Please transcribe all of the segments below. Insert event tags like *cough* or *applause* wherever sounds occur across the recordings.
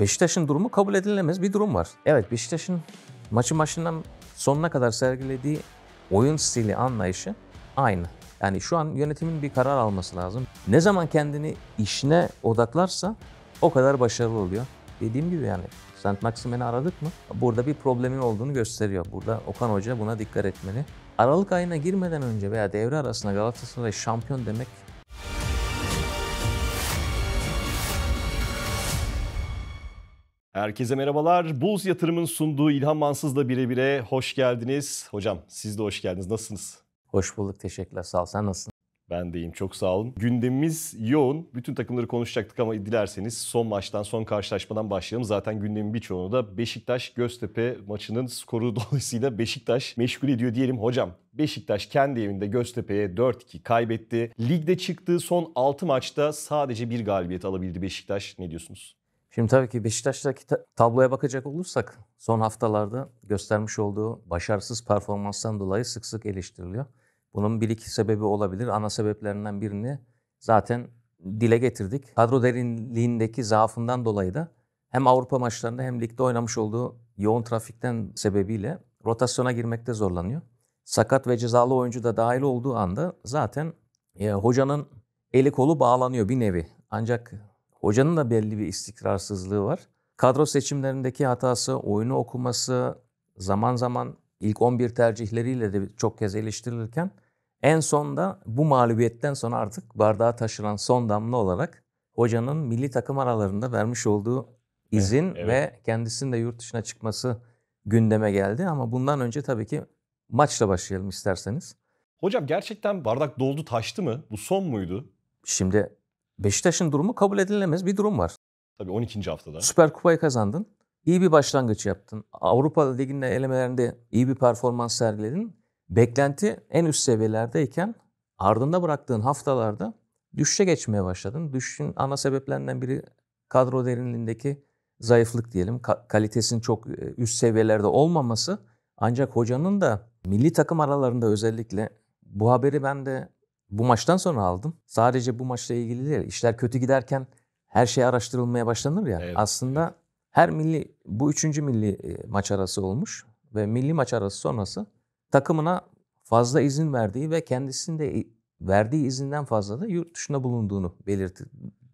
Beşiktaş'ın durumu kabul edilemez bir durum var. Evet Beşiktaş'ın maçın başından sonuna kadar sergilediği oyun stili anlayışı aynı. Yani şu an yönetimin bir karar alması lazım. Ne zaman kendini işine odaklarsa o kadar başarılı oluyor. Dediğim gibi yani Saint Maximen'i aradık mı? Burada bir problemin olduğunu gösteriyor. Burada Okan Hoca buna dikkat etmeli. Aralık ayına girmeden önce veya devre arasında Galatasaray şampiyon demek Herkese merhabalar. Buz Yatırım'ın sunduğu İlhan Mansız'la birebire hoş geldiniz. Hocam siz de hoş geldiniz. Nasılsınız? Hoş bulduk. Teşekkürler. Sağ ol. Sen nasılsın? Ben deyim çok sağ olun. Gündemimiz yoğun. Bütün takımları konuşacaktık ama dilerseniz son maçtan, son karşılaşmadan başlayalım. Zaten gündemin birçoğunu da Beşiktaş-Göztepe maçının skoru *laughs* dolayısıyla Beşiktaş meşgul ediyor diyelim. Hocam Beşiktaş kendi evinde Göztepe'ye 4-2 kaybetti. Ligde çıktığı son 6 maçta sadece bir galibiyet alabildi Beşiktaş. Ne diyorsunuz? Şimdi tabii ki Beşiktaş'taki tabloya bakacak olursak son haftalarda göstermiş olduğu başarısız performanstan dolayı sık sık eleştiriliyor. Bunun bir iki sebebi olabilir. Ana sebeplerinden birini zaten dile getirdik. Kadro derinliğindeki zaafından dolayı da hem Avrupa maçlarında hem ligde oynamış olduğu yoğun trafikten sebebiyle rotasyona girmekte zorlanıyor. Sakat ve cezalı oyuncu da dahil olduğu anda zaten e, hocanın eli kolu bağlanıyor bir nevi. Ancak Hocanın da belli bir istikrarsızlığı var. Kadro seçimlerindeki hatası, oyunu okuması zaman zaman ilk 11 tercihleriyle de çok kez eleştirilirken en sonda bu mağlubiyetten sonra artık bardağa taşıran son damla olarak hocanın milli takım aralarında vermiş olduğu eh, izin evet, evet. ve kendisinin de yurt dışına çıkması gündeme geldi. Ama bundan önce tabii ki maçla başlayalım isterseniz. Hocam gerçekten bardak doldu taştı mı? Bu son muydu? Şimdi Beşiktaş'ın durumu kabul edilemez bir durum var. Tabii 12. haftada. Süper Kupayı kazandın. İyi bir başlangıç yaptın. Avrupa liginde elemelerinde iyi bir performans sergiledin. Beklenti en üst seviyelerdeyken ardında bıraktığın haftalarda düşüşe geçmeye başladın. Düşüşün ana sebeplerinden biri kadro derinliğindeki zayıflık diyelim. Ka- kalitesinin çok e, üst seviyelerde olmaması. Ancak hocanın da milli takım aralarında özellikle bu haberi ben de bu maçtan sonra aldım. Sadece bu maçla ilgili değil. İşler kötü giderken her şey araştırılmaya başlanır ya. Evet, aslında her milli, bu üçüncü milli e, maç arası olmuş. Ve milli maç arası sonrası takımına fazla izin verdiği ve kendisinde verdiği izinden fazla da yurt dışında bulunduğunu belirtti,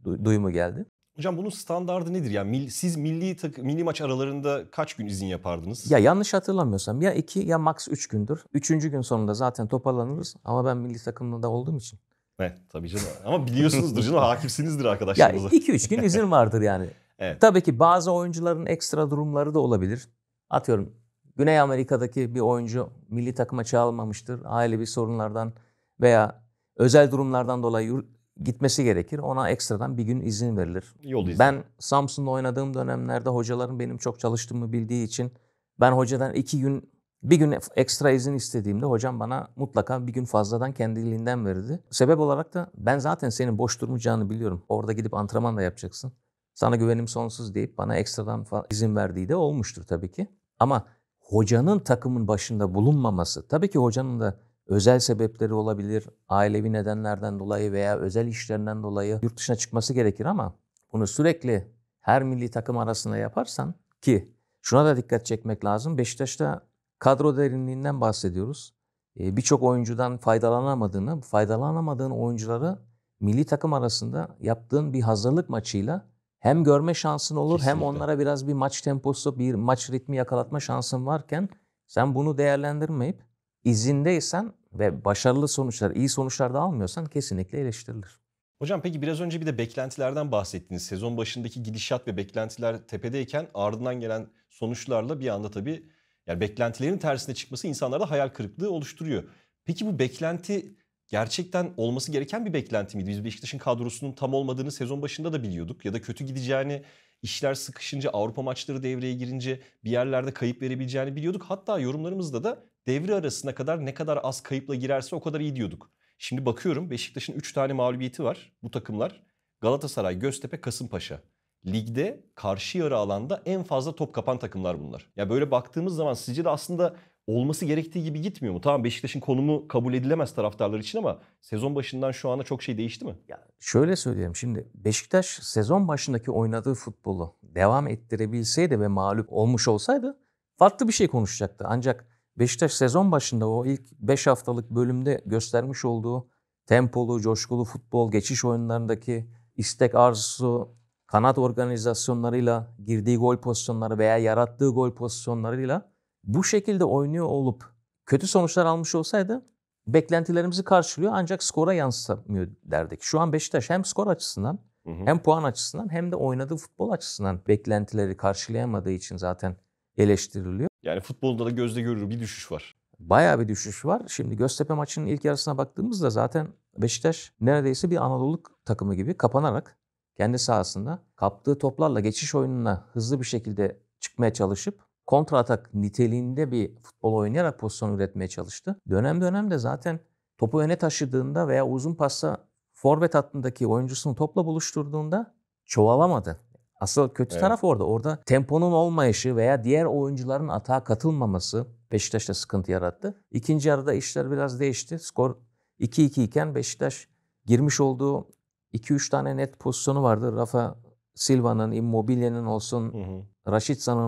duyumu geldi. Hocam bunun standardı nedir? Yani siz milli tak, milli maç aralarında kaç gün izin yapardınız? Ya yanlış hatırlamıyorsam ya iki ya maks üç gündür. Üçüncü gün sonunda zaten toparlanırız ama ben milli takımında olduğum için. Ne tabii canım ama biliyorsunuzdur canım *laughs* hakimsinizdir arkadaşlarınıza. Ya 2-3 gün izin vardır yani. *laughs* evet. Tabii ki bazı oyuncuların ekstra durumları da olabilir. Atıyorum Güney Amerika'daki bir oyuncu milli takıma çağrılmamıştır. bir sorunlardan veya özel durumlardan dolayı gitmesi gerekir. Ona ekstradan bir gün izin verilir. Yol izni. Ben Samsun'da oynadığım dönemlerde hocaların benim çok çalıştığımı bildiği için ben hocadan iki gün bir gün ekstra izin istediğimde hocam bana mutlaka bir gün fazladan kendiliğinden verirdi. Sebep olarak da ben zaten senin boş durmayacağını biliyorum. Orada gidip antrenman da yapacaksın. Sana güvenim sonsuz deyip bana ekstradan izin verdiği de olmuştur tabii ki. Ama hocanın takımın başında bulunmaması, tabii ki hocanın da özel sebepleri olabilir, ailevi nedenlerden dolayı veya özel işlerinden dolayı yurt dışına çıkması gerekir ama bunu sürekli her milli takım arasında yaparsan ki şuna da dikkat çekmek lazım. Beşiktaş'ta kadro derinliğinden bahsediyoruz. Ee, birçok oyuncudan faydalanamadığını, faydalanamadığın oyuncuları milli takım arasında yaptığın bir hazırlık maçıyla hem görme şansın olur Kesinlikle. hem onlara biraz bir maç temposu, bir maç ritmi yakalatma şansın varken sen bunu değerlendirmeyip izindeysen ve başarılı sonuçlar, iyi sonuçlar da almıyorsan kesinlikle eleştirilir. Hocam peki biraz önce bir de beklentilerden bahsettiniz. Sezon başındaki gidişat ve beklentiler tepedeyken ardından gelen sonuçlarla bir anda tabii yani beklentilerin tersine çıkması insanlarda hayal kırıklığı oluşturuyor. Peki bu beklenti gerçekten olması gereken bir beklenti miydi? Biz Beşiktaş'ın kadrosunun tam olmadığını sezon başında da biliyorduk ya da kötü gideceğini işler sıkışınca Avrupa maçları devreye girince bir yerlerde kayıp verebileceğini biliyorduk. Hatta yorumlarımızda da devre arasına kadar ne kadar az kayıpla girerse o kadar iyi diyorduk. Şimdi bakıyorum Beşiktaş'ın 3 tane mağlubiyeti var bu takımlar. Galatasaray, Göztepe, Kasımpaşa. Ligde karşı yarı alanda en fazla top kapan takımlar bunlar. Ya böyle baktığımız zaman sizce de aslında olması gerektiği gibi gitmiyor mu? Tamam Beşiktaş'ın konumu kabul edilemez taraftarlar için ama sezon başından şu ana çok şey değişti mi? Ya şöyle söyleyeyim şimdi Beşiktaş sezon başındaki oynadığı futbolu devam ettirebilseydi ve mağlup olmuş olsaydı farklı bir şey konuşacaktı. Ancak Beşiktaş sezon başında o ilk 5 haftalık bölümde göstermiş olduğu tempolu, coşkulu futbol, geçiş oyunlarındaki istek arzusu, kanat organizasyonlarıyla girdiği gol pozisyonları veya yarattığı gol pozisyonlarıyla bu şekilde oynuyor olup kötü sonuçlar almış olsaydı beklentilerimizi karşılıyor ancak skora yansıtamıyor derdik. Şu an Beşiktaş hem skor açısından hı hı. hem puan açısından hem de oynadığı futbol açısından beklentileri karşılayamadığı için zaten eleştiriliyor. Yani futbolda da gözle görülür bir düşüş var. Bayağı bir düşüş var. Şimdi Göztepe maçının ilk yarısına baktığımızda zaten Beşiktaş neredeyse bir Anadoluk takımı gibi kapanarak kendi sahasında kaptığı toplarla geçiş oyununa hızlı bir şekilde çıkmaya çalışıp kontra atak niteliğinde bir futbol oynayarak pozisyon üretmeye çalıştı. Dönem dönem de zaten topu öne taşıdığında veya uzun pasta forvet hattındaki oyuncusunu topla buluşturduğunda çoğalamadı. Asıl kötü evet. taraf orada. Orada temponun olmayışı veya diğer oyuncuların atağa katılmaması Beşiktaş'ta sıkıntı yarattı. İkinci yarıda işler biraz değişti. Skor 2-2 iken Beşiktaş girmiş olduğu 2-3 tane net pozisyonu vardı. Rafa Silva'nın, Immobile'nin olsun, hı hı.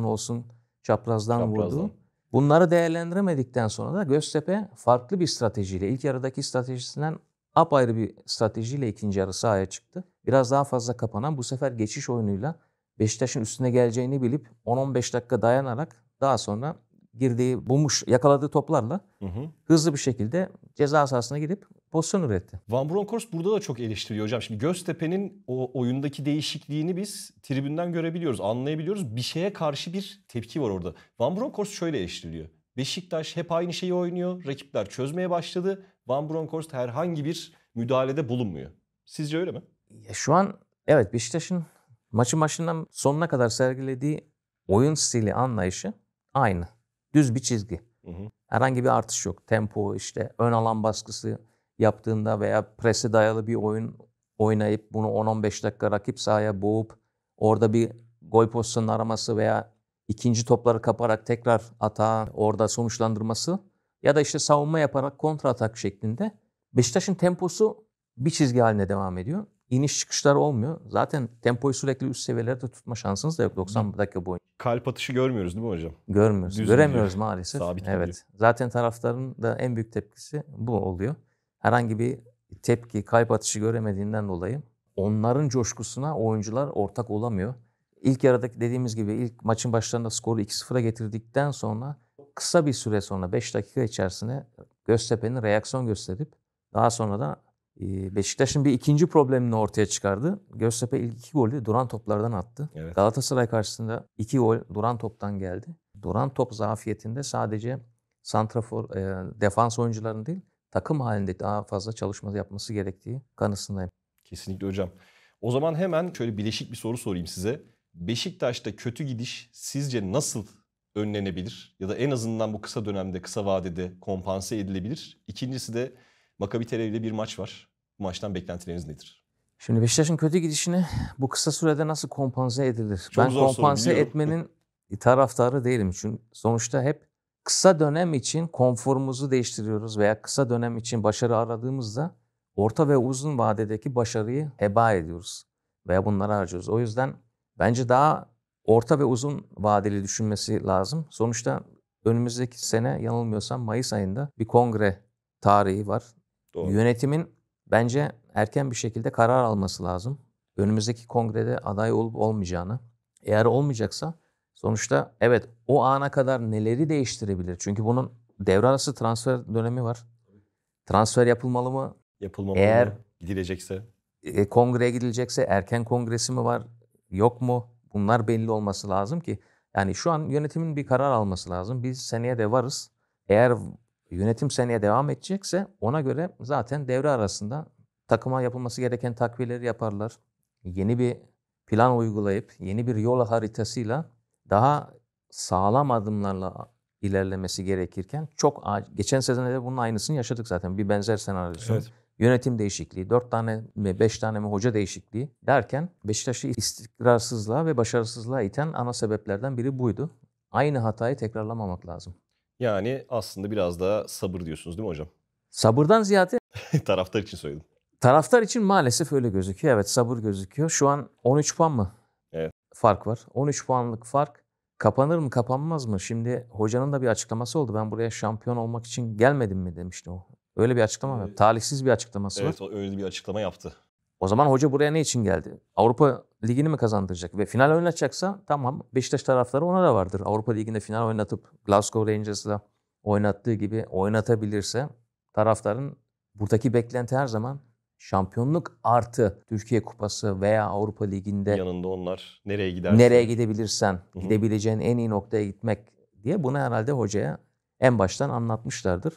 olsun çaprazdan, çaprazdan vurdu. Bunları değerlendiremedikten sonra da Göztepe farklı bir stratejiyle ilk yarıdaki stratejisinden apayrı bir stratejiyle ikinci yarı sahaya çıktı. Biraz daha fazla kapanan bu sefer geçiş oyunuyla Beşiktaş'ın üstüne geleceğini bilip 10-15 dakika dayanarak daha sonra girdiği, bulmuş, yakaladığı toplarla hı hı. hızlı bir şekilde ceza sahasına gidip pozisyon üretti. Van Bronckhorst burada da çok eleştiriyor hocam. Şimdi Göztepe'nin o oyundaki değişikliğini biz tribünden görebiliyoruz, anlayabiliyoruz. Bir şeye karşı bir tepki var orada. Van Bronckhorst şöyle eleştiriyor: Beşiktaş hep aynı şeyi oynuyor. Rakipler çözmeye başladı. Van Bronckhorst herhangi bir müdahalede bulunmuyor. Sizce öyle mi? Ya şu an evet Beşiktaş'ın maçın başından sonuna kadar sergilediği oyun stili anlayışı aynı. Düz bir çizgi. Hı hı. Herhangi bir artış yok. Tempo işte ön alan baskısı yaptığında veya presi dayalı bir oyun oynayıp bunu 10-15 dakika rakip sahaya boğup orada bir gol pozisyonunu araması veya ikinci topları kaparak tekrar ata orada sonuçlandırması ya da işte savunma yaparak kontra atak şeklinde Beşiktaş'ın temposu bir çizgi haline devam ediyor. İniş çıkışlar olmuyor. Zaten tempoyu sürekli üst seviyelerde tutma şansınız da yok 90 dakika boyunca. Kalp atışı görmüyoruz değil mi hocam? Görmüyoruz. Düz Göremiyoruz gidiyor. maalesef. Sabit evet. Gidiyor. Zaten taraftarın da en büyük tepkisi bu oluyor. Herhangi bir tepki, kalp atışı göremediğinden dolayı onların coşkusuna oyuncular ortak olamıyor. İlk yarıdaki dediğimiz gibi ilk maçın başlarında skoru 2-0'a getirdikten sonra kısa bir süre sonra 5 dakika içerisinde Göztepe'nin reaksiyon gösterip daha sonra da Beşiktaş'ın bir ikinci problemini ortaya çıkardı. Göztepe ilk iki golü duran toplardan attı. Evet. Galatasaray karşısında iki gol duran toptan geldi. Duran top zafiyetinde sadece santrafor, e, defans oyuncuların değil takım halinde daha fazla çalışma yapması gerektiği kanısındayım. Kesinlikle hocam. O zaman hemen şöyle bileşik bir soru sorayım size. Beşiktaş'ta kötü gidiş sizce nasıl önlenebilir ya da en azından bu kısa dönemde, kısa vadede kompanse edilebilir. İkincisi de Makabi Tel Aviv'le bir maç var. Bu maçtan beklentileriniz nedir? Şimdi Beşiktaş'ın kötü gidişini bu kısa sürede nasıl kompanse edilir? Çok ben zor kompanse soru, etmenin taraftarı değilim. Çünkü sonuçta hep kısa dönem için konforumuzu değiştiriyoruz veya kısa dönem için başarı aradığımızda orta ve uzun vadedeki başarıyı heba ediyoruz veya bunları harcıyoruz. O yüzden bence daha orta ve uzun vadeli düşünmesi lazım. Sonuçta önümüzdeki sene yanılmıyorsam Mayıs ayında bir kongre tarihi var. Doğru. Yönetimin bence erken bir şekilde karar alması lazım. Önümüzdeki kongrede aday olup olmayacağını. Eğer olmayacaksa sonuçta evet o ana kadar neleri değiştirebilir? Çünkü bunun devre arası transfer dönemi var. Transfer yapılmalı mı? Yapılmamalı Eğer mı? Gidilecekse? E, kongreye gidilecekse erken kongresi mi var? Yok mu? Bunlar belli olması lazım ki yani şu an yönetimin bir karar alması lazım. Biz seneye de varız. Eğer yönetim seneye devam edecekse ona göre zaten devre arasında takıma yapılması gereken takviyeleri yaparlar. Yeni bir plan uygulayıp yeni bir yol haritasıyla daha sağlam adımlarla ilerlemesi gerekirken çok Geçen sezonda da bunun aynısını yaşadık zaten. Bir benzer senaryo. Evet yönetim değişikliği, 4 tane mi 5 tane mi hoca değişikliği derken Beşiktaş'ı istikrarsızlığa ve başarısızlığa iten ana sebeplerden biri buydu. Aynı hatayı tekrarlamamak lazım. Yani aslında biraz daha sabır diyorsunuz değil mi hocam? Sabırdan ziyade... *laughs* taraftar için söyledim. Taraftar için maalesef öyle gözüküyor. Evet sabır gözüküyor. Şu an 13 puan mı? Evet. Fark var. 13 puanlık fark kapanır mı kapanmaz mı? Şimdi hocanın da bir açıklaması oldu. Ben buraya şampiyon olmak için gelmedim mi demişti o. Öyle bir açıklama mı? Ee, Talihsiz bir açıklaması evet, var. Evet öyle bir açıklama yaptı. O zaman hoca buraya ne için geldi? Avrupa Ligi'ni mi kazandıracak? Ve final oynatacaksa tamam Beşiktaş tarafları ona da vardır. Avrupa Ligi'nde final oynatıp Glasgow Rangers'la oynattığı gibi oynatabilirse taraftarın buradaki beklenti her zaman şampiyonluk artı Türkiye Kupası veya Avrupa Ligi'nde yanında onlar nereye gidersen nereye gidebilirsen Hı-hı. gidebileceğin en iyi noktaya gitmek diye bunu herhalde hocaya en baştan anlatmışlardır.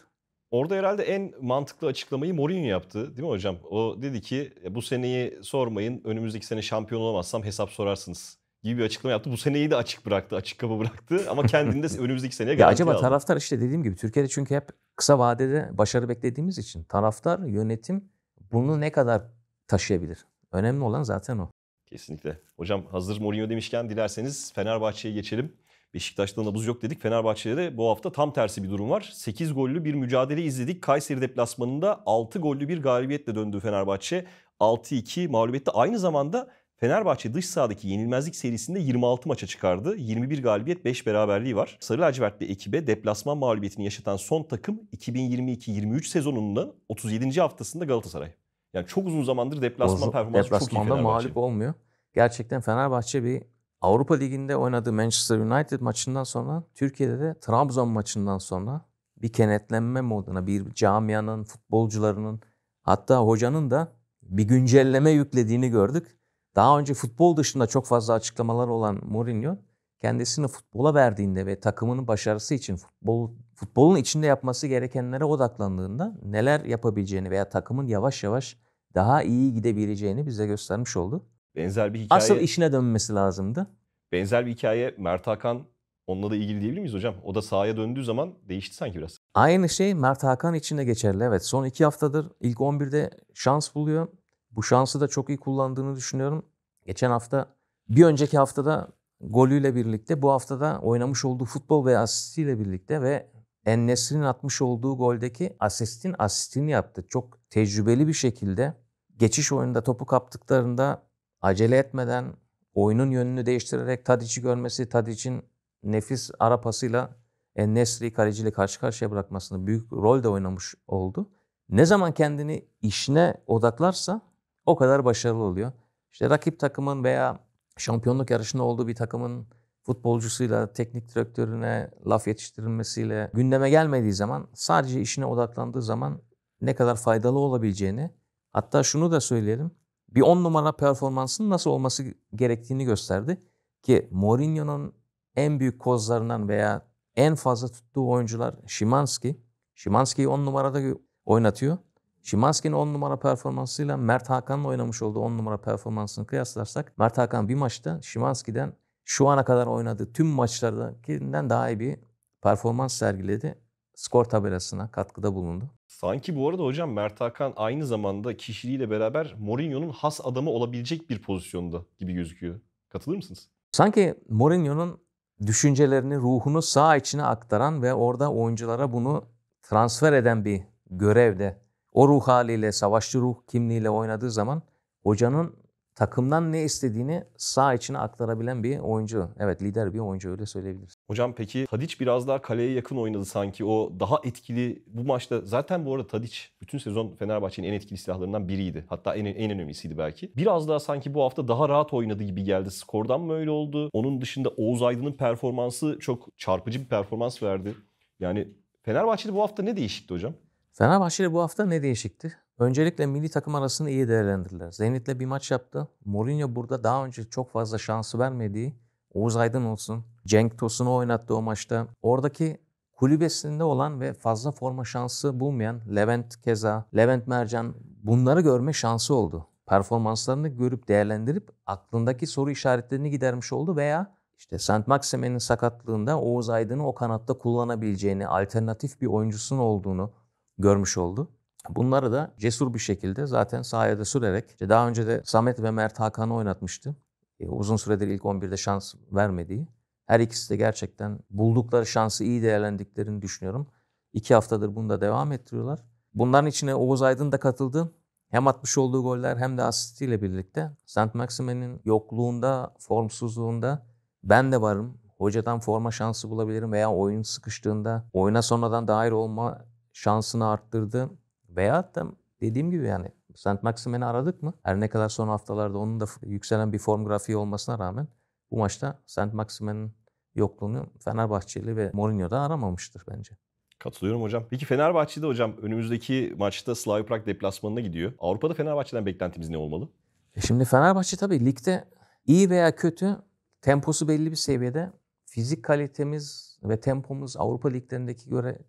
Orada herhalde en mantıklı açıklamayı Mourinho yaptı değil mi hocam? O dedi ki e, bu seneyi sormayın önümüzdeki sene şampiyon olamazsam hesap sorarsınız gibi bir açıklama yaptı. Bu seneyi de açık bıraktı, açık kapı bıraktı ama kendinde *laughs* önümüzdeki seneye garanti Acaba aldı. taraftar işte dediğim gibi Türkiye'de çünkü hep kısa vadede başarı beklediğimiz için taraftar, yönetim bunu ne kadar taşıyabilir? Önemli olan zaten o. Kesinlikle. Hocam hazır Mourinho demişken dilerseniz Fenerbahçe'ye geçelim. Beşiktaş'ta nabız yok dedik. Fenerbahçe'de de bu hafta tam tersi bir durum var. 8 gollü bir mücadele izledik. Kayseri deplasmanında 6 gollü bir galibiyetle döndü Fenerbahçe. 6-2 mağlubiyette aynı zamanda Fenerbahçe dış sahadaki yenilmezlik serisinde 26 maça çıkardı. 21 galibiyet 5 beraberliği var. Sarı lacivertli ekibe deplasman mağlubiyetini yaşatan son takım 2022-23 sezonunun 37. haftasında Galatasaray. Yani çok uzun zamandır deplasman Bozu, performansı çok iyi Fenerbahçe. mağlup olmuyor. Gerçekten Fenerbahçe bir Avrupa Ligi'nde oynadığı Manchester United maçından sonra Türkiye'de de Trabzon maçından sonra bir kenetlenme moduna bir camianın, futbolcularının hatta hocanın da bir güncelleme yüklediğini gördük. Daha önce futbol dışında çok fazla açıklamalar olan Mourinho kendisini futbola verdiğinde ve takımının başarısı için futbol futbolun içinde yapması gerekenlere odaklandığında neler yapabileceğini veya takımın yavaş yavaş daha iyi gidebileceğini bize göstermiş oldu. Benzer bir hikaye... Asıl işine dönmesi lazımdı. Benzer bir hikaye Mert Hakan onunla da ilgili diyebilir miyiz hocam? O da sahaya döndüğü zaman değişti sanki biraz. Aynı şey Mert Hakan için de geçerli. Evet son iki haftadır ilk 11'de şans buluyor. Bu şansı da çok iyi kullandığını düşünüyorum. Geçen hafta bir önceki haftada golüyle birlikte bu haftada oynamış olduğu futbol ve asistiyle birlikte ve Ennesri'nin atmış olduğu goldeki asistin asistini yaptı. Çok tecrübeli bir şekilde geçiş oyunda topu kaptıklarında acele etmeden oyunun yönünü değiştirerek Tadic'i görmesi, Tadic'in nefis ara pasıyla en kaleciyle karşı karşıya bırakmasını büyük rol de oynamış oldu. Ne zaman kendini işine odaklarsa o kadar başarılı oluyor. İşte rakip takımın veya şampiyonluk yarışında olduğu bir takımın futbolcusuyla, teknik direktörüne laf yetiştirilmesiyle gündeme gelmediği zaman, sadece işine odaklandığı zaman ne kadar faydalı olabileceğini, hatta şunu da söyleyelim, bir on numara performansının nasıl olması gerektiğini gösterdi. Ki Mourinho'nun en büyük kozlarından veya en fazla tuttuğu oyuncular Şimanski. Şimanski'yi on numarada oynatıyor. Şimanski'nin 10 numara performansıyla Mert Hakan'la oynamış olduğu 10 numara performansını kıyaslarsak Mert Hakan bir maçta Şimanski'den şu ana kadar oynadığı tüm maçlardakinden daha iyi bir performans sergiledi skor tabelasına katkıda bulundu. Sanki bu arada hocam Mert Hakan aynı zamanda kişiliğiyle beraber Mourinho'nun has adamı olabilecek bir pozisyonda gibi gözüküyor. Katılır mısınız? Sanki Mourinho'nun düşüncelerini, ruhunu sağ içine aktaran ve orada oyunculara bunu transfer eden bir görevde o ruh haliyle, savaşçı ruh kimliğiyle oynadığı zaman hocanın takımdan ne istediğini sağ içine aktarabilen bir oyuncu. Evet lider bir oyuncu öyle söyleyebiliriz. Hocam peki Tadic biraz daha kaleye yakın oynadı sanki. O daha etkili bu maçta zaten bu arada Tadic bütün sezon Fenerbahçe'nin en etkili silahlarından biriydi. Hatta en, en önemlisiydi belki. Biraz daha sanki bu hafta daha rahat oynadı gibi geldi. Skordan mı öyle oldu? Onun dışında Oğuz Aydın'ın performansı çok çarpıcı bir performans verdi. Yani Fenerbahçe'de bu hafta ne değişikti hocam? Fenerbahçe'de bu hafta ne değişikti? Öncelikle milli takım arasını iyi değerlendirdiler. Zenit'le bir maç yaptı. Mourinho burada daha önce çok fazla şansı vermediği Oğuz Aydın olsun, Cenk Tosun'u oynattı o maçta. Oradaki kulübesinde olan ve fazla forma şansı bulmayan Levent Keza, Levent Mercan bunları görme şansı oldu. Performanslarını görüp değerlendirip aklındaki soru işaretlerini gidermiş oldu veya işte Saint Maximin'in sakatlığında Oğuz Aydın'ı o kanatta kullanabileceğini, alternatif bir oyuncusun olduğunu görmüş oldu. Bunları da cesur bir şekilde zaten sahaya sürerek, daha önce de Samet ve Mert Hakan'ı oynatmıştı. E, uzun süredir ilk 11'de şans vermediği. Her ikisi de gerçekten buldukları şansı iyi değerlendiklerini düşünüyorum. İki haftadır bunu da devam ettiriyorlar. Bunların içine Oğuz Aydın da katıldı. Hem atmış olduğu goller hem de asistiyle birlikte Saint Maxime'nin yokluğunda, formsuzluğunda ben de varım. Hocadan forma şansı bulabilirim veya oyun sıkıştığında oyuna sonradan dahil olma şansını arttırdı. Veyahut da dediğim gibi yani Saint Maximin'i aradık mı? Her ne kadar son haftalarda onun da yükselen bir form grafiği olmasına rağmen bu maçta Saint Maximin'in yokluğunu Fenerbahçeli ve Mourinho da aramamıştır bence. Katılıyorum hocam. Peki Fenerbahçe'de hocam önümüzdeki maçta Slavia Prag deplasmanına gidiyor. Avrupa'da Fenerbahçe'den beklentimiz ne olmalı? E şimdi Fenerbahçe tabii ligde iyi veya kötü temposu belli bir seviyede. Fizik kalitemiz ve tempomuz Avrupa liglerindeki göre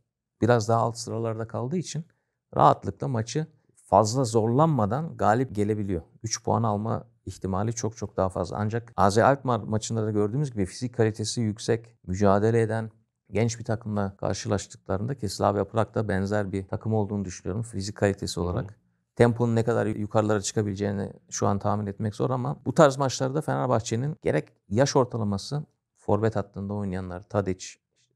biraz daha alt sıralarda kaldığı için rahatlıkla maçı fazla zorlanmadan galip gelebiliyor. 3 puan alma ihtimali çok çok daha fazla. Ancak AZ Alkmaar maçında da gördüğümüz gibi fizik kalitesi yüksek, mücadele eden, genç bir takımla karşılaştıklarında ki Slavia Prag da benzer bir takım olduğunu düşünüyorum fizik kalitesi olarak. Hı. Temponun ne kadar yukarılara çıkabileceğini şu an tahmin etmek zor ama bu tarz maçlarda Fenerbahçe'nin gerek yaş ortalaması, forvet hattında oynayanlar Tadic,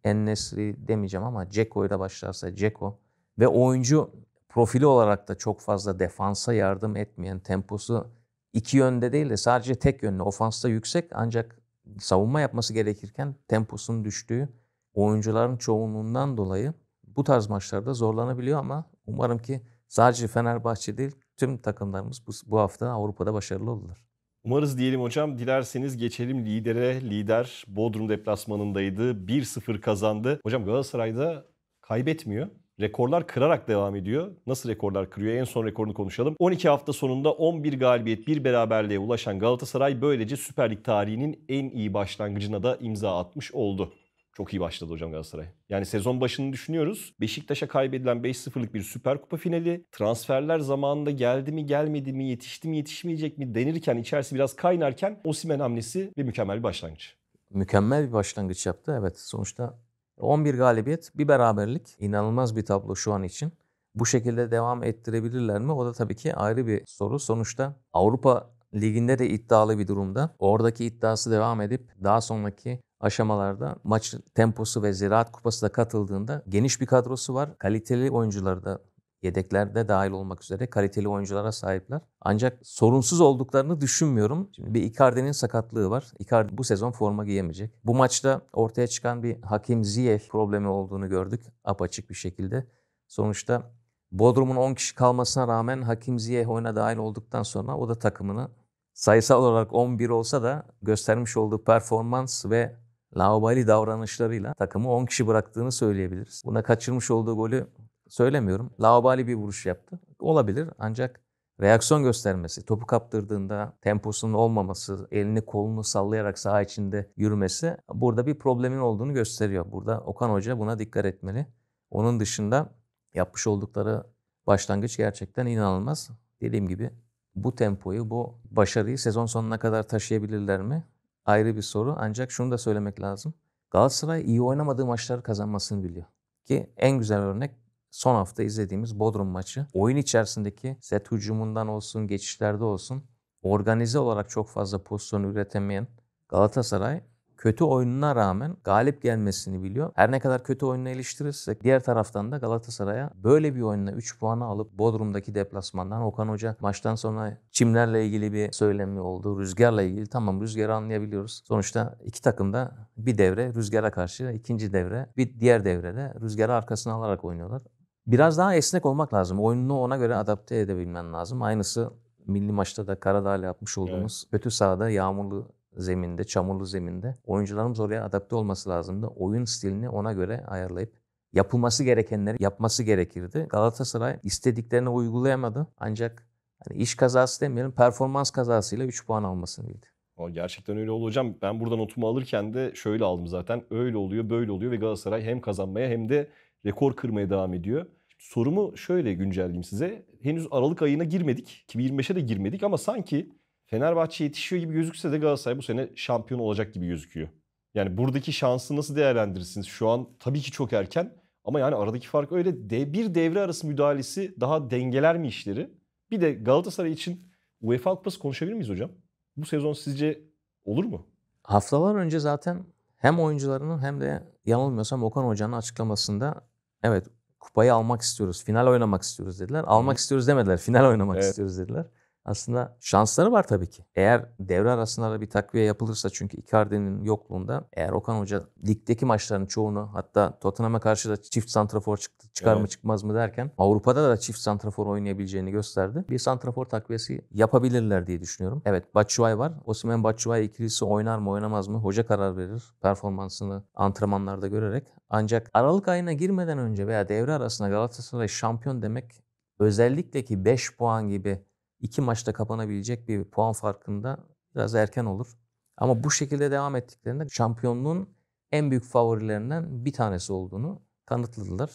Ennesri demeyeceğim ama Ceko ile başlarsa Ceko ve oyuncu profili olarak da çok fazla defansa yardım etmeyen temposu iki yönde değil de sadece tek yönlü ofansta yüksek ancak savunma yapması gerekirken temposun düştüğü oyuncuların çoğunluğundan dolayı bu tarz maçlarda zorlanabiliyor ama umarım ki sadece Fenerbahçe değil tüm takımlarımız bu, bu hafta Avrupa'da başarılı olurlar. Umarız diyelim hocam. Dilerseniz geçelim lidere. Lider Bodrum deplasmanındaydı. 1-0 kazandı. Hocam Galatasaray'da kaybetmiyor rekorlar kırarak devam ediyor. Nasıl rekorlar kırıyor? En son rekorunu konuşalım. 12 hafta sonunda 11 galibiyet, 1 beraberliğe ulaşan Galatasaray böylece Süper Lig tarihinin en iyi başlangıcına da imza atmış oldu. Çok iyi başladı hocam Galatasaray. Yani sezon başını düşünüyoruz. Beşiktaş'a kaybedilen 5-0'lık bir Süper Kupa finali. Transferler zamanında geldi mi gelmedi mi yetişti mi yetişmeyecek mi denirken içerisi biraz kaynarken Osimen hamlesi ve mükemmel bir başlangıç. Mükemmel bir başlangıç yaptı. Evet sonuçta 11 galibiyet, bir beraberlik. İnanılmaz bir tablo şu an için. Bu şekilde devam ettirebilirler mi? O da tabii ki ayrı bir soru. Sonuçta Avrupa Ligi'nde de iddialı bir durumda. Oradaki iddiası devam edip daha sonraki aşamalarda maç temposu ve Ziraat Kupası da katıldığında geniş bir kadrosu var. Kaliteli oyuncuları da yedeklerde dahil olmak üzere kaliteli oyunculara sahipler. Ancak sorunsuz olduklarını düşünmüyorum. Şimdi bir Icardi'nin sakatlığı var. Icardi bu sezon forma giyemeyecek. Bu maçta ortaya çıkan bir Hakim Ziyech problemi olduğunu gördük apaçık bir şekilde. Sonuçta Bodrum'un 10 kişi kalmasına rağmen Hakim Ziyech oyuna dahil olduktan sonra o da takımını sayısal olarak 11 olsa da göstermiş olduğu performans ve laubali davranışlarıyla takımı 10 kişi bıraktığını söyleyebiliriz. Buna kaçırmış olduğu golü söylemiyorum. Laubali bir vuruş yaptı. Olabilir ancak reaksiyon göstermesi, topu kaptırdığında temposunun olmaması, elini kolunu sallayarak saha içinde yürümesi burada bir problemin olduğunu gösteriyor. Burada Okan Hoca buna dikkat etmeli. Onun dışında yapmış oldukları başlangıç gerçekten inanılmaz. Dediğim gibi bu tempoyu, bu başarıyı sezon sonuna kadar taşıyabilirler mi? Ayrı bir soru. Ancak şunu da söylemek lazım. Galatasaray iyi oynamadığı maçları kazanmasını biliyor. Ki en güzel örnek son hafta izlediğimiz Bodrum maçı oyun içerisindeki set hücumundan olsun, geçişlerde olsun organize olarak çok fazla pozisyon üretemeyen Galatasaray kötü oyununa rağmen galip gelmesini biliyor. Her ne kadar kötü oyunla eleştirirsek diğer taraftan da Galatasaray'a böyle bir oyunla 3 puanı alıp Bodrum'daki deplasmandan Okan Hoca maçtan sonra çimlerle ilgili bir söylemi oldu. Rüzgarla ilgili tamam rüzgarı anlayabiliyoruz. Sonuçta iki takım da bir devre rüzgara karşı ikinci devre bir diğer devrede rüzgarı arkasına alarak oynuyorlar biraz daha esnek olmak lazım. Oyununu ona göre adapte edebilmen lazım. Aynısı milli maçta da Karadağ'la yapmış olduğumuz evet. kötü sahada yağmurlu zeminde, çamurlu zeminde oyuncularımız oraya adapte olması lazımdı oyun stilini ona göre ayarlayıp yapılması gerekenleri yapması gerekirdi. Galatasaray istediklerini uygulayamadı ancak hani iş kazası demeyelim performans kazasıyla 3 puan almasını bildi. Gerçekten öyle olacağım. Ben buradan notumu alırken de şöyle aldım zaten. Öyle oluyor, böyle oluyor ve Galatasaray hem kazanmaya hem de rekor kırmaya devam ediyor. Sorumu şöyle güncelleyeyim size. Henüz Aralık ayına girmedik. 2025'e de girmedik ama sanki Fenerbahçe yetişiyor gibi gözükse de Galatasaray bu sene şampiyon olacak gibi gözüküyor. Yani buradaki şansı nasıl değerlendirirsiniz? Şu an tabii ki çok erken ama yani aradaki fark öyle. De, bir devre arası müdahalesi daha dengeler mi işleri? Bir de Galatasaray için UEFA Kupası konuşabilir miyiz hocam? Bu sezon sizce olur mu? Haftalar önce zaten hem oyuncularının hem de yanılmıyorsam Okan Hoca'nın açıklamasında evet kupayı almak istiyoruz, final oynamak istiyoruz dediler. Almak istiyoruz demediler, final oynamak evet. istiyoruz dediler aslında şansları var tabii ki. Eğer devre arasında da bir takviye yapılırsa çünkü Icardi'nin yokluğunda eğer Okan Hoca ligdeki maçların çoğunu hatta Tottenham'a karşı da çift santrafor çıktı, çıkar evet. mı çıkmaz mı derken Avrupa'da da çift santrafor oynayabileceğini gösterdi. Bir santrafor takviyesi yapabilirler diye düşünüyorum. Evet Batshuayi var. Osimhen Batshuayi ikilisi oynar mı oynamaz mı hoca karar verir performansını antrenmanlarda görerek. Ancak Aralık ayına girmeden önce veya devre arasında Galatasaray şampiyon demek özellikle ki 5 puan gibi iki maçta kapanabilecek bir puan farkında biraz erken olur. Ama bu şekilde devam ettiklerinde şampiyonluğun en büyük favorilerinden bir tanesi olduğunu kanıtladılar.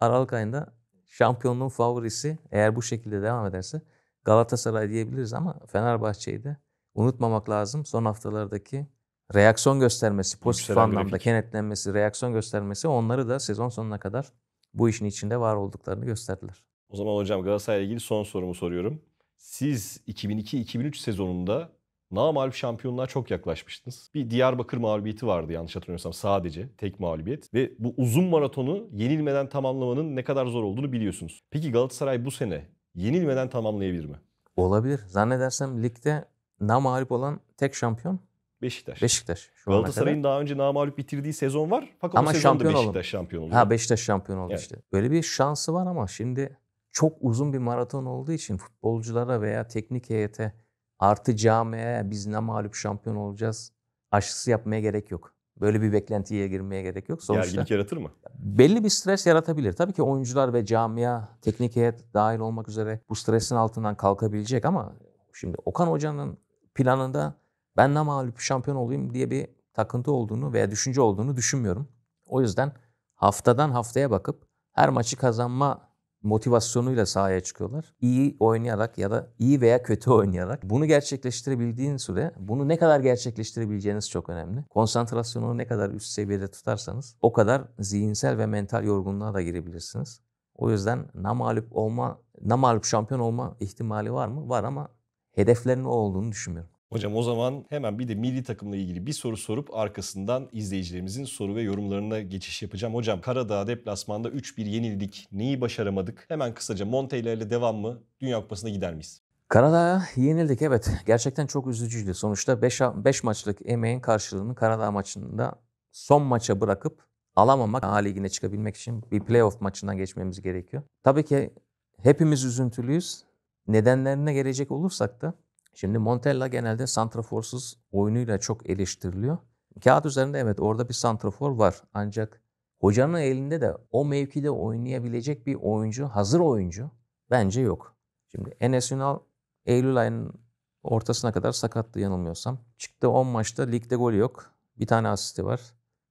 Aralık ayında şampiyonluğun favorisi eğer bu şekilde devam ederse Galatasaray diyebiliriz ama Fenerbahçe'yi de unutmamak lazım. Son haftalardaki reaksiyon göstermesi, pozitif Yükselen anlamda grafik. kenetlenmesi, reaksiyon göstermesi onları da sezon sonuna kadar bu işin içinde var olduklarını gösterdiler. O zaman hocam Galatasaray'la ilgili son sorumu soruyorum siz 2002-2003 sezonunda namalüp şampiyonluğa çok yaklaşmıştınız. Bir Diyarbakır mağlubiyeti vardı yanlış hatırlamıyorsam sadece. Tek mağlubiyet. Ve bu uzun maratonu yenilmeden tamamlamanın ne kadar zor olduğunu biliyorsunuz. Peki Galatasaray bu sene yenilmeden tamamlayabilir mi? Olabilir. Zannedersem ligde namalüp olan tek şampiyon Beşiktaş. Beşiktaş. Galatasaray'ın daha önce namalüp bitirdiği sezon var. Fakat ama o sezon şampiyon Beşiktaş oldu. şampiyon oldu. Ha Beşiktaş şampiyon oldu evet. işte. Böyle bir şansı var ama şimdi çok uzun bir maraton olduğu için futbolculara veya teknik heyete artı camiaya biz ne mağlup şampiyon olacağız aşısı yapmaya gerek yok. Böyle bir beklentiye girmeye gerek yok. Sonuçta Gerginlik yaratır mı? Belli bir stres yaratabilir. Tabii ki oyuncular ve camia, teknik heyet dahil olmak üzere bu stresin altından kalkabilecek ama şimdi Okan Hoca'nın planında ben ne mağlup şampiyon olayım diye bir takıntı olduğunu veya düşünce olduğunu düşünmüyorum. O yüzden haftadan haftaya bakıp her maçı kazanma motivasyonuyla sahaya çıkıyorlar. İyi oynayarak ya da iyi veya kötü *laughs* oynayarak bunu gerçekleştirebildiğin süre bunu ne kadar gerçekleştirebileceğiniz çok önemli. Konsantrasyonunu ne kadar üst seviyede tutarsanız o kadar zihinsel ve mental yorgunluğa da girebilirsiniz. O yüzden namalip olma, namalip şampiyon olma ihtimali var mı? Var ama hedeflerin o olduğunu düşünmüyorum. Hocam o zaman hemen bir de milli takımla ilgili bir soru sorup arkasından izleyicilerimizin soru ve yorumlarına geçiş yapacağım. Hocam Karadağ deplasmanda 3-1 yenildik. Neyi başaramadık? Hemen kısaca Montella devam mı? Dünya Kupası'na gider miyiz? Karadağ'a yenildik evet. Gerçekten çok üzücüydü. Sonuçta 5 maçlık emeğin karşılığını Karadağ maçında son maça bırakıp alamamak, A ligine çıkabilmek için bir playoff maçından geçmemiz gerekiyor. Tabii ki hepimiz üzüntülüyüz. Nedenlerine gelecek olursak da Şimdi Montella genelde santraforsuz oyunuyla çok eleştiriliyor. Kağıt üzerinde evet orada bir santrafor var. Ancak hocanın elinde de o mevkide oynayabilecek bir oyuncu, hazır oyuncu bence yok. Şimdi Enes Ünal Eylül ayının ortasına kadar sakattı yanılmıyorsam. Çıktı 10 maçta ligde gol yok. Bir tane asisti var.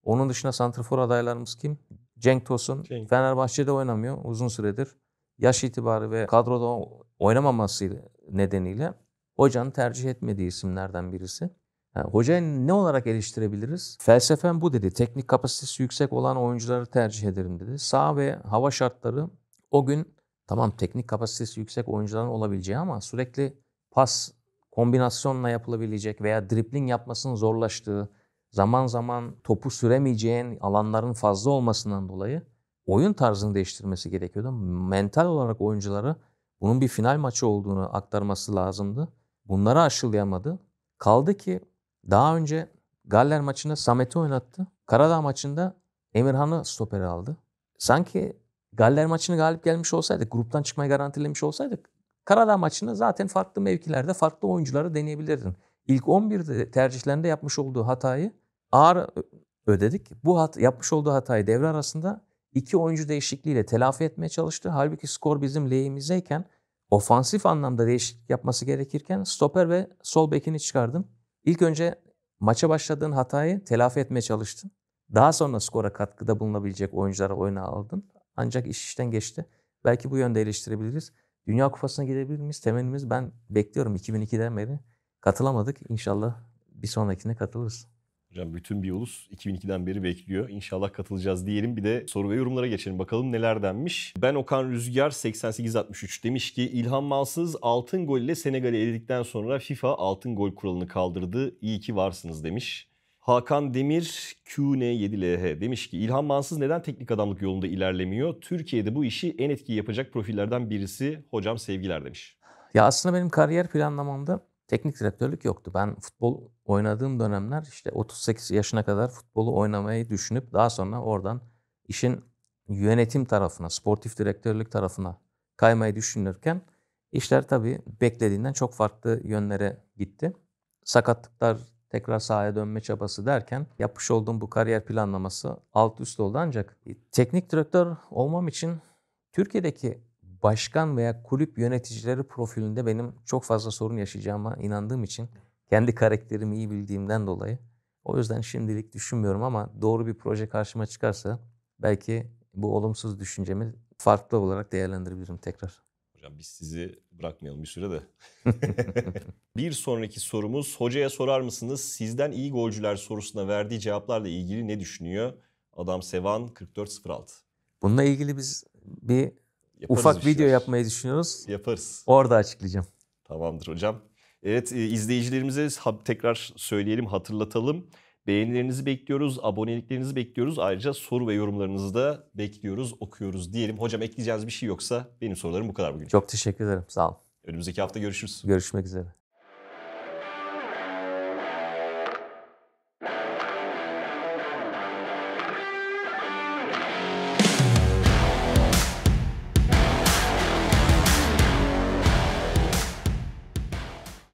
Onun dışında santrafor adaylarımız kim? Cenk Tosun. Cenk. Fenerbahçe'de oynamıyor uzun süredir. Yaş itibarı ve kadroda oynamaması nedeniyle hocanın tercih etmediği isimlerden birisi. Yani hocayı ne olarak eleştirebiliriz? Felsefen bu dedi. Teknik kapasitesi yüksek olan oyuncuları tercih ederim dedi. Sağ ve hava şartları o gün tamam teknik kapasitesi yüksek oyuncuların olabileceği ama sürekli pas kombinasyonla yapılabilecek veya dribling yapmasının zorlaştığı, zaman zaman topu süremeyeceğin alanların fazla olmasından dolayı oyun tarzını değiştirmesi gerekiyordu. Mental olarak oyuncuları bunun bir final maçı olduğunu aktarması lazımdı. Bunları aşılayamadı. Kaldı ki daha önce Galler maçında Samet'i oynattı. Karadağ maçında Emirhan'ı stoperi aldı. Sanki Galler maçını galip gelmiş olsaydık, gruptan çıkmayı garantilemiş olsaydık Karadağ maçını zaten farklı mevkilerde farklı oyuncuları deneyebilirdin. İlk 11 tercihlerinde yapmış olduğu hatayı ağır ödedik. Bu hat, yapmış olduğu hatayı devre arasında iki oyuncu değişikliğiyle telafi etmeye çalıştı. Halbuki skor bizim lehimizeyken ofansif anlamda değişiklik yapması gerekirken stoper ve sol bekini çıkardın. İlk önce maça başladığın hatayı telafi etmeye çalıştın. Daha sonra skora katkıda bulunabilecek oyuncuları oyuna aldın. Ancak iş işten geçti. Belki bu yönde eleştirebiliriz. Dünya Kupası'na gidebilir miyiz? Temennimiz ben bekliyorum 2002'den beri. Katılamadık. İnşallah bir sonrakine katılırız. Hocam bütün bir ulus 2002'den beri bekliyor. İnşallah katılacağız diyelim. Bir de soru ve yorumlara geçelim. Bakalım neler denmiş. Ben Okan Rüzgar 8863 demiş ki İlhan Mansız altın gol ile Senegal'i eledikten sonra FIFA altın gol kuralını kaldırdı. İyi ki varsınız demiş. Hakan Demir QN7LH demiş ki İlhan Mansız neden teknik adamlık yolunda ilerlemiyor? Türkiye'de bu işi en etki yapacak profillerden birisi hocam sevgiler demiş. Ya aslında benim kariyer planlamamda teknik direktörlük yoktu. Ben futbol oynadığım dönemler işte 38 yaşına kadar futbolu oynamayı düşünüp daha sonra oradan işin yönetim tarafına, sportif direktörlük tarafına kaymayı düşünürken işler tabii beklediğinden çok farklı yönlere gitti. Sakatlıklar, tekrar sahaya dönme çabası derken yapmış olduğum bu kariyer planlaması alt üst oldu ancak teknik direktör olmam için Türkiye'deki başkan veya kulüp yöneticileri profilinde benim çok fazla sorun yaşayacağıma inandığım için kendi karakterimi iyi bildiğimden dolayı o yüzden şimdilik düşünmüyorum ama doğru bir proje karşıma çıkarsa belki bu olumsuz düşüncemi farklı olarak değerlendirebilirim tekrar. Hocam biz sizi bırakmayalım bir süre de. *laughs* bir sonraki sorumuz hocaya sorar mısınız? Sizden iyi golcüler sorusuna verdiği cevaplarla ilgili ne düşünüyor? Adam Sevan 4406. Bununla ilgili biz bir Yaparız Ufak video şeyler. yapmayı düşünüyoruz. Yaparız. Orada açıklayacağım. Tamamdır hocam. Evet e, izleyicilerimize tekrar söyleyelim, hatırlatalım. Beğenilerinizi bekliyoruz, aboneliklerinizi bekliyoruz. Ayrıca soru ve yorumlarınızı da bekliyoruz, okuyoruz diyelim. Hocam ekleyeceğiniz bir şey yoksa benim sorularım bu kadar bugün. Çok teşekkür ederim. Sağ olun. Önümüzdeki hafta görüşürüz. Görüşmek üzere.